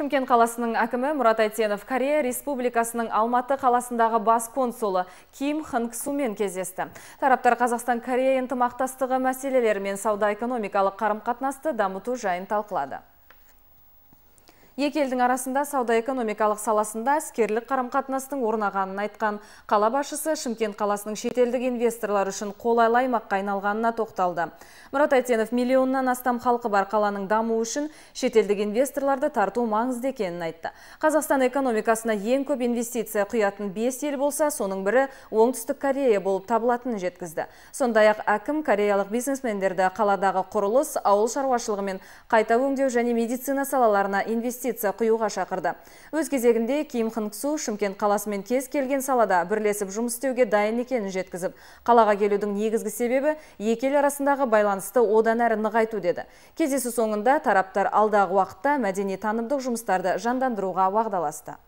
Шымкент қаласының әкімі Мұрат Айтенов Корея Республикасының Алматы қаласындағы бас консулы Ким Сумен кездесті. Тараптар Қазақстан-Корея ынтымақтастығы мәселелері мен сауда-экономикалық қарым-қатынасты дамыту жайын талқылады екі елдің арасында сауда экономикалық саласында іскерлік қарым қатынастың орнағанын айтқан қала басшысы шымкент қаласының шетелдік инвесторлар үшін қолайлы аймаққа айналғанына тоқталды мұрат әйтенов миллионнан астам халқы бар қаланың дамуы үшін шетелдік инвесторларды тарту маңызды екенін айтты қазақстан экономикасына ең көп инвестиция құятын бес ел болса соның бірі оңтүстік корея болып табылатынын жеткізді сондай ақ әкім кореялық бизнесмендерді қаладағы құрылыс ауыл шаруашылығы мен қайта өңдеу және медицина салаларына инвестиция инвестиция құюға шақырды өз кезегінде ким хынксу шымкент қаласымен кез келген салада бірлесіп жұмыс істеуге дайын екенін жеткізіп қалаға келудің негізгі себебі екі арасындағы байланысты одан әрі нығайту деді кездесу соңында тараптар алдағы уақытта мәдени танымдық жұмыстарды жандандыруға уағдаласты